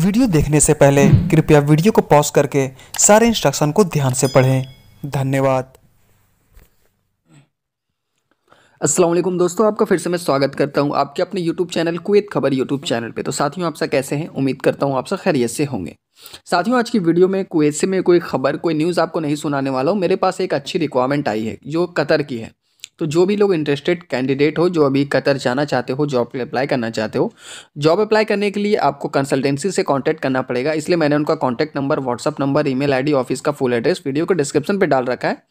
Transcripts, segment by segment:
video देखने से पहले कृपया वीडियो को पॉज करके सारे इंस्ट्रक्शन को ध्यान से पढ़ें धन्यवाद असलम दोस्तों आपका फिर से मैं स्वागत करता हूं आपके अपने YouTube channel Kuwait Khabar YouTube channel पे तो साथियों आप सब कैसे हैं उम्मीद करता हूं आप सब खैरियत से होंगे साथियों आज की वीडियो में कुवैत से मैं कोई खबर कोई न्यूज़ आपको नहीं सुनाने वाला हूं मेरे पास एक अच्छी रिक्वायरमेंट आई है जो कतर की है तो जो भी लोग इंटरेस्टेड कैंडिडेट हो जो अभी कतर जाना चाहते हो जॉब अप्लाई करना चाहते हो जॉब अप्लाई करने के लिए आपको कंसल्टेंसी से कॉन्टैक्ट करना पड़ेगा इसलिए मैंने उनका contact number WhatsApp number email ID office का फुल एड्रेस वीडियो के डिस्क्रिप्शन पर डाल रखा है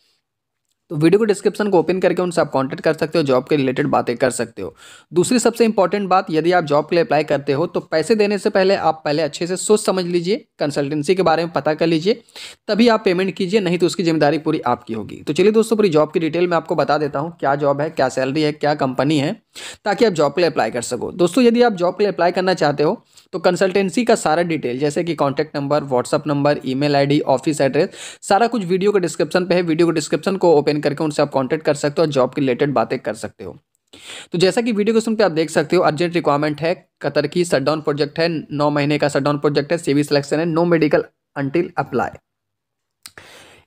तो वीडियो को डिस्क्रिप्शन को ओपन करके उनसे आप कांटेक्ट कर सकते हो जॉब के रिलेटेड बातें कर सकते हो दूसरी सबसे इंपॉर्टेंट बात यदि आप जॉब के लिए अप्लाई करते हो तो पैसे देने से पहले आप पहले अच्छे से सोच समझ लीजिए कंसल्टेंसी के बारे में पता कर लीजिए तभी आप पेमेंट कीजिए नहीं तो उसकी जिम्मेदारी पूरी आपकी होगी तो चलिए दोस्तों पूरी जॉब की डिटेल मैं आपको बता देता हूँ क्या जॉब है क्या सैलरी है क्या कंपनी है ताकि आप जॉब के लिए अप्लाई कर सको दोस्तों यदि आप जॉब के लिए अप्लाई करना चाहते हो तो कंसल्टेंसी का सारा डिटेल जैसे कि contact number WhatsApp number email ID office address सारा कुछ वीडियो के डिस्क्रिप्शन पे है वीडियो के डिस्क्रिप्शन को ओपन करके उनसे आप कॉन्टैक्ट कर सकते हो और जॉब के रिलेटेड बातें कर सकते हो तो जैसा कि वीडियो क्वेश्चन पे आप देख सकते हो अर्जेंट रिक्वायरमेंट है कतर की शटडाउन प्रोजेक्ट है नौ महीने का शटडाउन प्रोजेक्ट है सीवी सिलेक्शन है नो मेडिकल अंटिल अप्लाई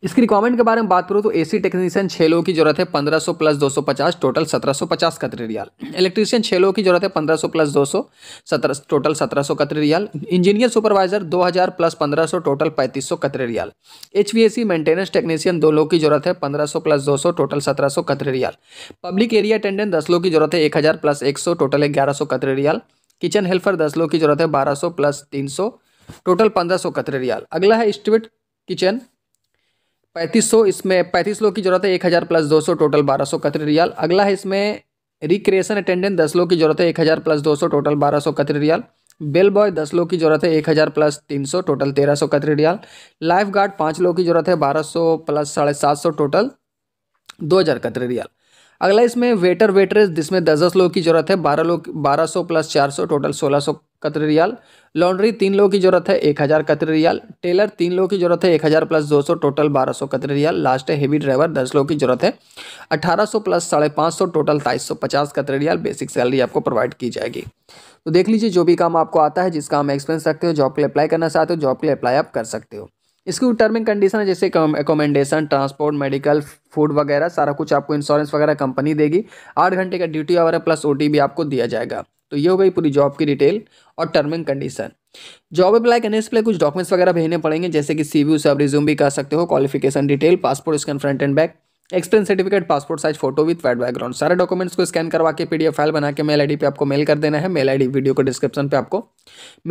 इसकी रिक्वायरमेंट के बारे में बात करूँ तो एसी टेक्नीशियन छह लोगों की जरूरत है 1500 प्लस 250 टोटल 1750 कतरी रियाल इलेक्ट्रीशियन छह लोगों की जरूरत है 1500 प्लस 200 सत्रह टोटल 1700 सौ riyal engineer supervisor 2000 plus 1500 total 3500 सौ रियाल एच मेंटेनेंस टेक्नीशियन दो लोगों की जरूरत है पंद्रह प्लस दो टोटल सत्रह सौ रियाल पब्लिक एरिया अटेंडेंट दस लोग की जरूरत है एक प्लस एक टोटल ग्यारह सौ कतरी रियाल किचन हेल्पर दस लोग की जरूरत है बारह प्लस तीन टोटल पंद्रह सौ कतरे रियाल अगला है स्ट्रीट किचन पैंतीस सौ इसमें पैंतीस लोग की जरूरत है एक हज़ार प्लस दो सौ टोटल बारह सौ कतरे रियाल अगला है इसमें रिक्रिएशन अटेंडेंट दस लोग की जरूरत है एक हज़ार प्लस दो सौ टोटल बारह सौ कतरे रियाल बेल बॉय दस लोग की जरूरत है एक हज़ार प्लस तीन सौ टोटल तेरह सौ कतरे रियाल लाइफ गार्ड पाँच लोग की जरूरत है बारह सौ प्लस साढ़े सात सौ टोटल दो हज़ार कतरे रियाल अगला इसमें वेटर वेटरेस जिसमें दस दस लोग की जरूरत है बारह लोग बारह सौ प्लस चार सौ टोटल सोलह सौ कतरे रियाल लॉन्ड्री तीन लोगों की जरूरत है एक हज़ार कतरे रियाल टेलर तीन लोगों की जरूरत है एक हज़ार प्लस दो सौ टोटल बारह सौ कतरे रियाल लास्ट है हेवी ड्राइवर दस लोगों की जरूरत है अठारह सौ प्लस साढ़े पाँच सौ टोटल ताईस सौ पचास कतरे रियाल बेसिक सैलरी आपको प्रोवाइड की जाएगी तो देख लीजिए जो भी काम आपको आता है जिस काम एक्सपीरियंस रखते हो जॉब के लिए अप्लाई करना चाहते हो जॉब के लिए अप्लाई आप कर सकते हो इसकी टर्म एंड कंडीशन है जैसे एकोमेंडेशन ट्रांसपोर्ट मेडिकल फूड वगैरह सारा कुछ आपको इंश्योरेंस वगैरह कंपनी देगी आठ घंटे का ड्यूटी आवर है प्लस ओटी भी आपको दिया जाएगा तो ये हो गई पूरी जॉब की डिटेल और term and condition job apply करने से पहले कुछ डॉक्यूमेंट्स वगैरह भेजने पड़ेंगे जैसे कि सी वी आप रिज्यूम भी कर सकते हो qualification detail passport scan front and back expense certificate passport size photo with white background सारे डॉक्यूमेंट्स को स्कैन करवा के पीडीएफ फाइल बना के मेल आईडी पे आपको मेल कर देना है मेल आईडी वीडियो को डिस्क्रिप्शन पे आपको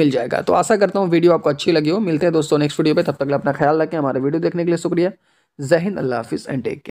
मिल जाएगा तो आशा करता हूँ वीडियो आपको अच्छी लगी हो मिलते हैं दोस्तों नेक्स्ट वीडियो पे तब तक अपना ख्याल रखें हमारे वीडियो देखने के लिए शुक्रिया जहन अल्लाह हाफिज़ एंड टेक